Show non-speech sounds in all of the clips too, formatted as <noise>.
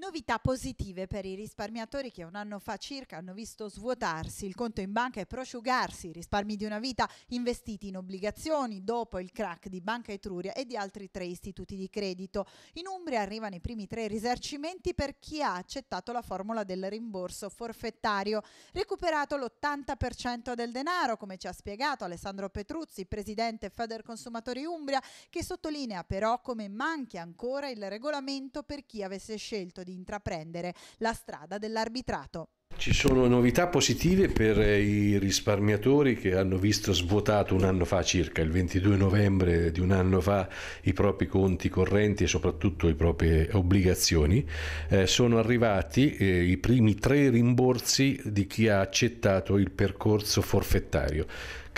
Novità positive per i risparmiatori che un anno fa circa hanno visto svuotarsi il conto in banca e prosciugarsi i risparmi di una vita investiti in obbligazioni dopo il crack di Banca Etruria e di altri tre istituti di credito. In Umbria arrivano i primi tre risarcimenti per chi ha accettato la formula del rimborso forfettario, recuperato l'80% del denaro, come ci ha spiegato Alessandro Petruzzi, presidente Feder Consumatori Umbria, che sottolinea però come manchi ancora il regolamento per chi avesse scelto di di intraprendere la strada dell'arbitrato. Ci sono novità positive per eh, i risparmiatori che hanno visto svuotato un anno fa circa, il 22 novembre di un anno fa, i propri conti correnti e soprattutto le proprie obbligazioni. Eh, sono arrivati eh, i primi tre rimborsi di chi ha accettato il percorso forfettario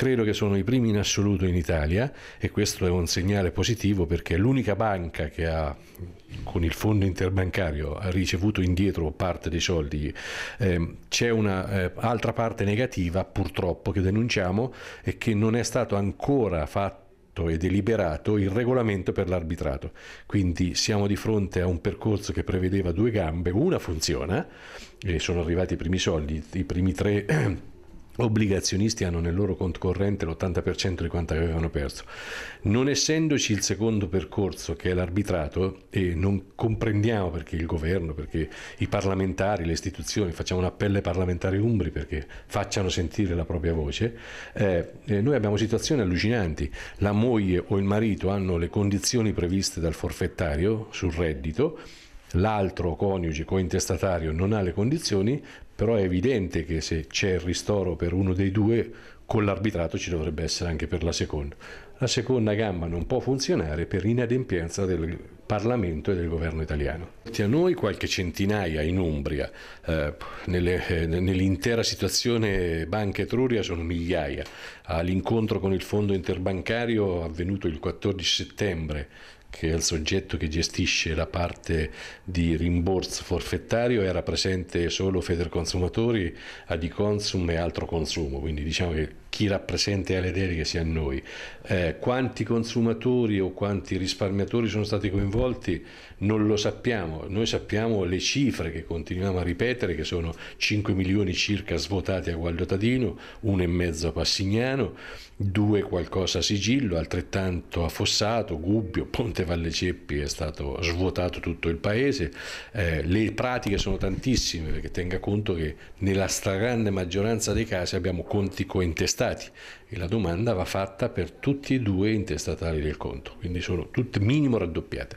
credo che sono i primi in assoluto in Italia e questo è un segnale positivo perché è l'unica banca che ha con il fondo interbancario ha ricevuto indietro parte dei soldi. Ehm, eh, c'è un'altra eh, parte negativa purtroppo che denunciamo e che non è stato ancora fatto e deliberato il regolamento per l'arbitrato. Quindi siamo di fronte a un percorso che prevedeva due gambe, una funziona, e sono arrivati i primi soldi, i primi tre <clears throat> obbligazionisti hanno nel loro conto corrente l'80% di quanto avevano perso. Non essendoci il secondo percorso che è l'arbitrato e non comprendiamo perché il governo, perché i parlamentari, le istituzioni, facciamo un appello ai parlamentari umbri perché facciano sentire la propria voce, eh, eh noi abbiamo situazioni allucinanti, la moglie o il marito hanno le condizioni previste dal forfettario sul reddito, l'altro coniuge cointestatario non ha le condizioni, però è evidente che se c'è il ristoro per uno dei due, con l'arbitrato ci dovrebbe essere anche per la seconda. La seconda gamma non può funzionare per inadempienza del Parlamento e del governo italiano. A noi qualche centinaia in Umbria, eh, nelle, eh, nell'intera situazione Banca Etruria sono migliaia. All'incontro con il fondo interbancario avvenuto il 14 settembre che è il soggetto che gestisce la parte di rimborso forfettario, era presente solo Federconsumatori, Adiconsum e altro consumo, quindi diciamo che chi rappresenta le deleghe sia noi. Eh, quanti consumatori o quanti risparmiatori sono stati coinvolti non lo sappiamo, noi sappiamo le cifre che continuiamo a ripetere che sono 5 milioni circa svuotati a Gualdo Tadino, mezzo a Passignano, due qualcosa a Sigillo, altrettanto a Fossato, Gubbio, Ponte Monte Valle Ceppi è stato svuotato tutto il paese, eh, le pratiche sono tantissime perché tenga conto che nella stragrande maggioranza dei casi abbiamo conti cointestati e la domanda va fatta per tutti e due intestatari del conto, quindi sono tutte minimo raddoppiate.